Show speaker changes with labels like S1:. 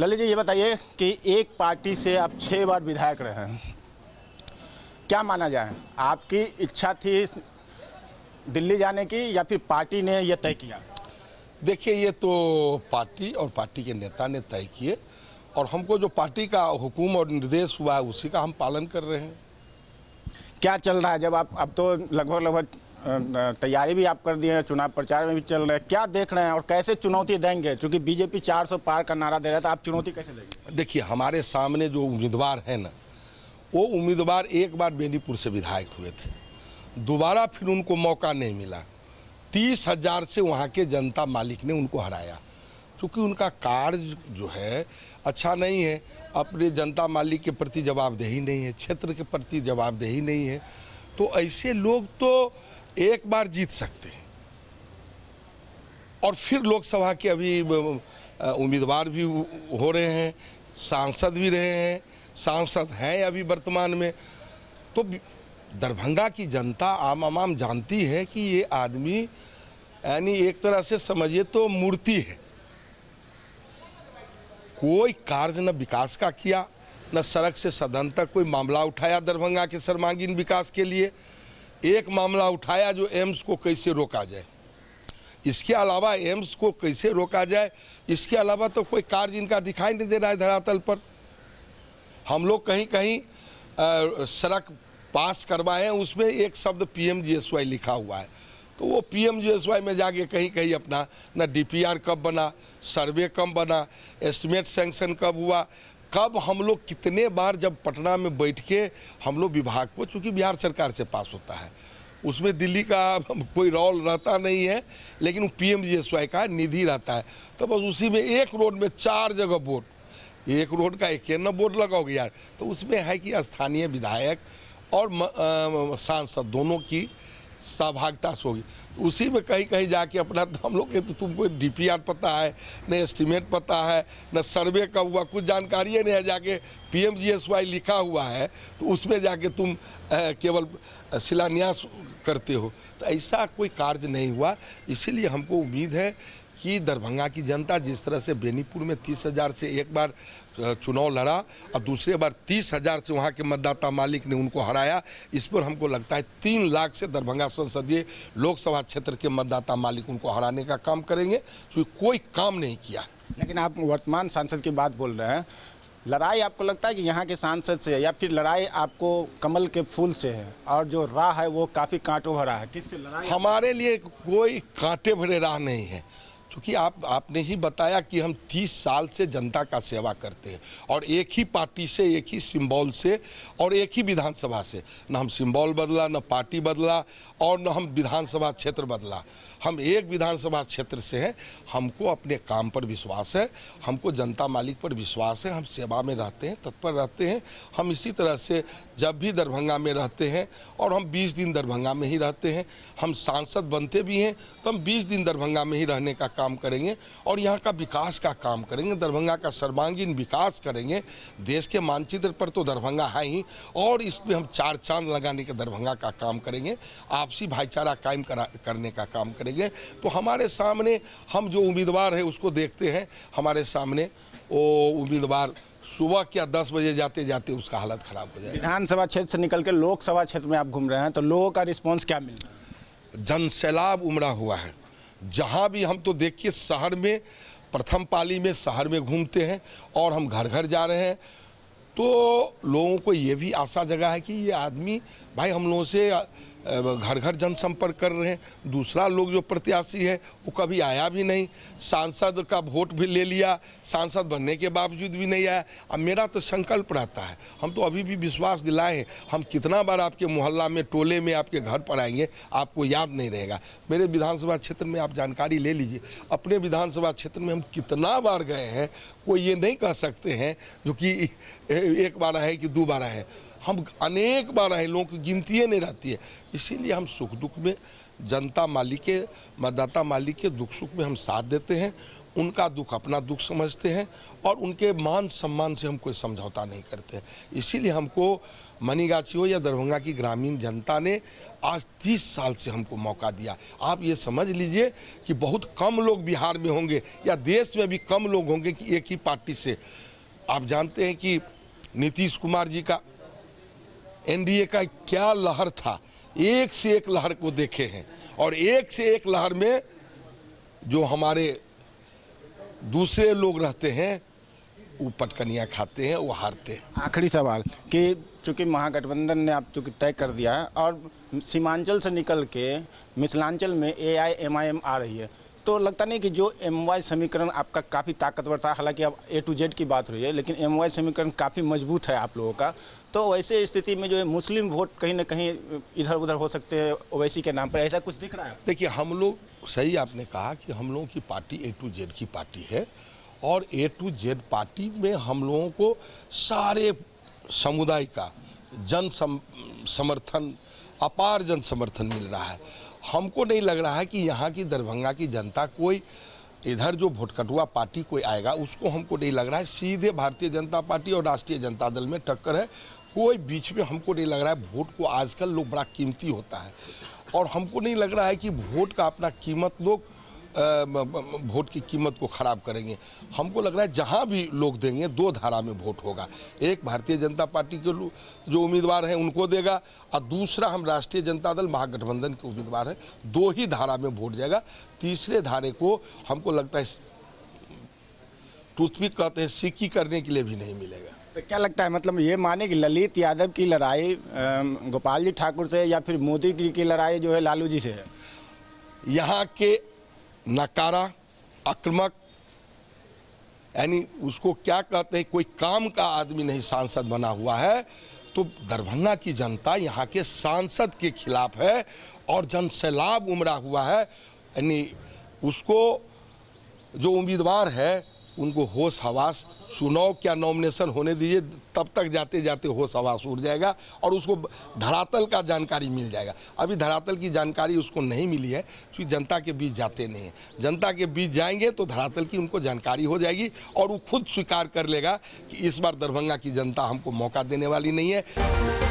S1: ललित जी ये बताइए कि एक पार्टी से आप छः बार विधायक रहे हैं क्या माना जाए आपकी इच्छा थी दिल्ली जाने की या फिर पार्टी ने यह
S2: तय किया देखिए ये तो पार्टी और पार्टी के नेता ने तय किए और हमको जो पार्टी का हुकुम और निर्देश हुआ है उसी का हम पालन कर रहे हैं
S1: क्या चल रहा है जब आप अब तो लगभग लगभग तैयारी भी आप कर दिए हैं चुनाव प्रचार में भी चल रहे हैं क्या देख रहे हैं और कैसे चुनौती देंगे क्योंकि बीजेपी 400 पार का नारा दे रहा था तो आप चुनौती कैसे देंगे
S2: देखिए हमारे सामने जो उम्मीदवार हैं ना वो उम्मीदवार एक बार बेनीपुर से विधायक हुए थे दोबारा फिर उनको मौका नहीं मिला तीस हज़ार से वहाँ के जनता मालिक ने उनको हराया चूँकि उनका कार्य जो है अच्छा नहीं है अपने जनता मालिक के प्रति जवाबदेही नहीं है क्षेत्र के प्रति जवाबदेही नहीं है तो ऐसे लोग तो एक बार जीत सकते हैं और फिर लोकसभा के अभी उम्मीदवार भी हो रहे हैं सांसद भी रहे हैं सांसद हैं अभी वर्तमान में तो दरभंगा की जनता आम आमाम जानती है कि ये आदमी यानी एक तरह से समझिए तो मूर्ति है कोई कार्य न विकास का किया न सड़क से सदन तक कोई मामला उठाया दरभंगा के सर्वांगीण विकास के लिए एक मामला उठाया जो एम्स को कैसे रोका जाए इसके अलावा एम्स को कैसे रोका जाए इसके अलावा तो कोई कार्य इनका दिखाई नहीं दे रहा है धरातल पर हम लोग कहीं कहीं सड़क पास करवाएं उसमें एक शब्द पी एम लिखा हुआ है तो वो पी एम में जाके कहीं कहीं अपना ना डी कब बना सर्वे कब बना एस्टिमेट सेंक्शन कब हुआ कब हम लोग कितने बार जब पटना में बैठ के हम लोग विभाग को चूँकि बिहार सरकार से पास होता है उसमें दिल्ली का कोई रोल रहता नहीं है लेकिन पी एम का निधि रहता है तो बस उसी में एक रोड में चार जगह बोर्ड एक रोड का एक ना बोर्ड लगाओगे यार तो उसमें है कि स्थानीय विधायक और सांसद दोनों की सहभागिता से होगी तो उसी में कहीं कहीं जाके अपना तो हम लोग के तो तुमको डी पी आर पता है न एस्टिमेट पता है न सर्वे का हुआ कुछ जानकारी नहीं है जाके P M G S Y लिखा हुआ है तो उसमें जाके तुम केवल शिलान्यास करते हो तो ऐसा कोई कार्य नहीं हुआ इसीलिए हमको उम्मीद है कि दरभंगा की जनता जिस तरह से बेनीपुर में तीस हज़ार से एक बार चुनाव लड़ा और दूसरे बार तीस हज़ार से वहाँ के मतदाता मालिक ने उनको हराया इस पर हमको लगता है तीन लाख से दरभंगा संसदीय लोकसभा क्षेत्र के मतदाता मालिक उनको हराने का काम करेंगे क्योंकि तो कोई काम नहीं किया लेकिन आप वर्तमान सांसद
S1: की बात बोल रहे हैं लड़ाई आपको लगता है कि यहाँ के सांसद से या फिर लड़ाई आपको कमल के फूल से है और जो राह है वो काफ़ी कांटों भरा है किससे
S2: लड़ाई हमारे लिए कोई कांटे भरे राह नहीं है क्योंकि आप आपने ही बताया कि हम 30 साल से जनता का सेवा करते हैं और एक ही पार्टी से एक ही सिंबल से और एक ही विधानसभा से न हम सिंबल बदला न पार्टी बदला और न हम विधानसभा क्षेत्र बदला हम एक विधानसभा क्षेत्र से हैं हमको अपने काम पर विश्वास है हमको जनता मालिक पर विश्वास है हम सेवा में रहते हैं तत्पर रहते हैं हम इसी तरह से जब भी दरभंगा में रहते हैं और हम बीस दिन दरभंगा में ही रहते हैं हम सांसद बनते भी हैं तो हम बीस दिन दरभंगा में ही रहने का काम करेंगे और यहाँ का विकास का काम करेंगे दरभंगा का सर्वांगीण विकास करेंगे देश के मानचित्र पर तो दरभंगा है ही और इस पर हम चार चांद लगाने के दरभंगा का काम करेंगे आपसी भाईचारा कायम करने का काम करेंगे तो हमारे सामने हम जो उम्मीदवार है उसको देखते हैं हमारे सामने वो उम्मीदवार सुबह क्या दस बजे जाते जाते उसका हालत खराब हो जाए
S1: विधानसभा क्षेत्र से निकल के
S2: लोकसभा क्षेत्र में आप घूम रहे हैं तो लोगों का रिस्पॉन्स क्या मिल रहा है जन सैलाब उमड़ा हुआ है जहाँ भी हम तो देखिए शहर में प्रथम पाली में शहर में घूमते हैं और हम घर घर जा रहे हैं तो लोगों को ये भी आशा जगा है कि ये आदमी भाई हम लोगों से घर घर जनसंपर्क कर रहे हैं दूसरा लोग जो प्रत्याशी है वो कभी आया भी नहीं सांसद का वोट भी ले लिया सांसद बनने के बावजूद भी नहीं आया अब मेरा तो संकल्प रहता है हम तो अभी भी विश्वास दिलाए हैं हम कितना बार आपके मोहल्ला में टोले में आपके घर पर आएंगे आपको याद नहीं रहेगा मेरे विधानसभा क्षेत्र में आप जानकारी ले लीजिए अपने विधानसभा क्षेत्र में हम कितना बार गए हैं कोई ये नहीं कह सकते हैं जो कि एक बार आए कि दो बार आए हम अनेक बार आए लोगों की गिनती नहीं रहती है इसीलिए हम सुख दुख में जनता मालिक के मतदाता मालिक के दुख सुख में हम साथ देते हैं उनका दुख अपना दुख समझते हैं और उनके मान सम्मान से हम कोई समझौता नहीं करते हैं इसीलिए हमको मनीगाछी हो या दरभंगा की ग्रामीण जनता ने आज 30 साल से हमको मौका दिया आप ये समझ लीजिए कि बहुत कम लोग बिहार में होंगे या देश में भी कम लोग होंगे कि एक ही पार्टी से आप जानते हैं कि नीतीश कुमार जी का एनडीए का क्या लहर था एक से एक लहर को देखे हैं और एक से एक लहर में जो हमारे दूसरे लोग रहते हैं वो पटकनियाँ खाते हैं वो हारते हैं
S1: आखिरी सवाल कि चूँकि महागठबंधन ने आप चूँकि तय कर दिया है और सीमांचल से निकल के मिथिलांचल में ए आई एम आई एम आ रही है तो लगता नहीं कि जो एम वाई समीकरण आपका काफ़ी ताकतवर था हालांकि अब ए टू जेड की बात हो रही है लेकिन एम वाई समीकरण काफ़ी मजबूत है आप लोगों का तो वैसे स्थिति में जो है मुस्लिम
S2: वोट कहीं ना कहीं इधर उधर हो सकते हैं ओवैसी के नाम पर ऐसा कुछ दिख रहा है देखिए हम लोग सही आपने कहा कि हम लोगों की पार्टी ए टू जेड की पार्टी है और ए टू जेड पार्टी में हम लोगों को सारे समुदाय का जन सम, समर्थन अपार जन समर्थन मिल रहा है हमको नहीं लग रहा है कि यहाँ की दरभंगा की जनता कोई इधर जो भोटकटुआ पार्टी कोई आएगा उसको हमको नहीं लग रहा है सीधे भारतीय जनता पार्टी और राष्ट्रीय जनता दल में टक्कर है कोई बीच में हमको नहीं लग रहा है वोट को आजकल लोग बड़ा कीमती होता है और हमको नहीं लग रहा है कि वोट का अपना कीमत लोग वोट की कीमत को ख़राब करेंगे हमको लग रहा है जहाँ भी लोग देंगे दो धारा में वोट होगा एक भारतीय जनता पार्टी के जो उम्मीदवार हैं उनको देगा और दूसरा हम राष्ट्रीय जनता दल महागठबंधन के उम्मीदवार हैं दो ही धारा में वोट जाएगा तीसरे धारे को हमको लगता है टूथपिक कहते हैं सिक्की करने के लिए भी नहीं मिलेगा
S1: तो क्या लगता है मतलब ये माने कि ललित यादव की लड़ाई गोपाल जी ठाकुर से या फिर मोदी जी की लड़ाई जो है लालू जी से है
S2: यहाँ के नकारा आक्रमक यानी उसको क्या कहते हैं कोई काम का आदमी नहीं सांसद बना हुआ है तो दरभंगा की जनता यहाँ के सांसद के खिलाफ है और जन सैलाब उमड़ा हुआ है यानी उसको जो उम्मीदवार है उनको होश हवास चुनाव क्या नॉमिनेशन होने दीजिए तब तक जाते जाते होश हवास उड़ जाएगा और उसको धरातल का जानकारी मिल जाएगा अभी धरातल की जानकारी उसको नहीं मिली है क्योंकि जनता के बीच जाते नहीं हैं जनता के बीच जाएंगे तो धरातल की उनको जानकारी हो जाएगी और वो खुद स्वीकार कर लेगा कि इस बार दरभंगा की जनता हमको मौका देने वाली नहीं है